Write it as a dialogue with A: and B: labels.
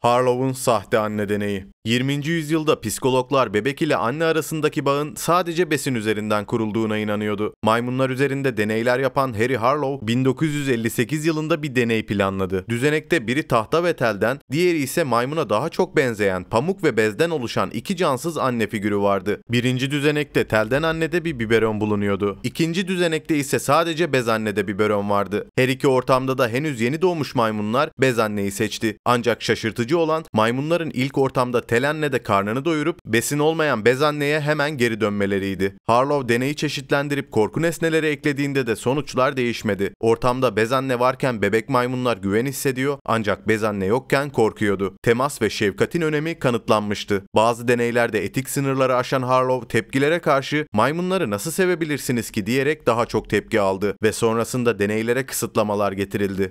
A: Harlow'un sahte anne deneyi. 20. yüzyılda psikologlar bebek ile anne arasındaki bağın sadece besin üzerinden kurulduğuna inanıyordu. Maymunlar üzerinde deneyler yapan Harry Harlow 1958 yılında bir deney planladı. Düzenekte biri tahta ve telden, diğeri ise maymuna daha çok benzeyen pamuk ve bezden oluşan iki cansız anne figürü vardı. Birinci düzenekte telden annede bir biberon bulunuyordu. İkinci düzenekte ise sadece bez annede biberon vardı. Her iki ortamda da henüz yeni doğmuş maymunlar bez anneyi seçti. Ancak şaşırtıcı besleyici olan maymunların ilk ortamda telenle de karnını doyurup besin olmayan bezanneye hemen geri dönmeleriydi. Harlow deneyi çeşitlendirip korku nesneleri eklediğinde de sonuçlar değişmedi. Ortamda bezanne varken bebek maymunlar güven hissediyor ancak bezanne yokken korkuyordu. Temas ve şefkatin önemi kanıtlanmıştı. Bazı deneylerde etik sınırları aşan Harlow tepkilere karşı maymunları nasıl sevebilirsiniz ki diyerek daha çok tepki aldı ve sonrasında deneylere kısıtlamalar getirildi.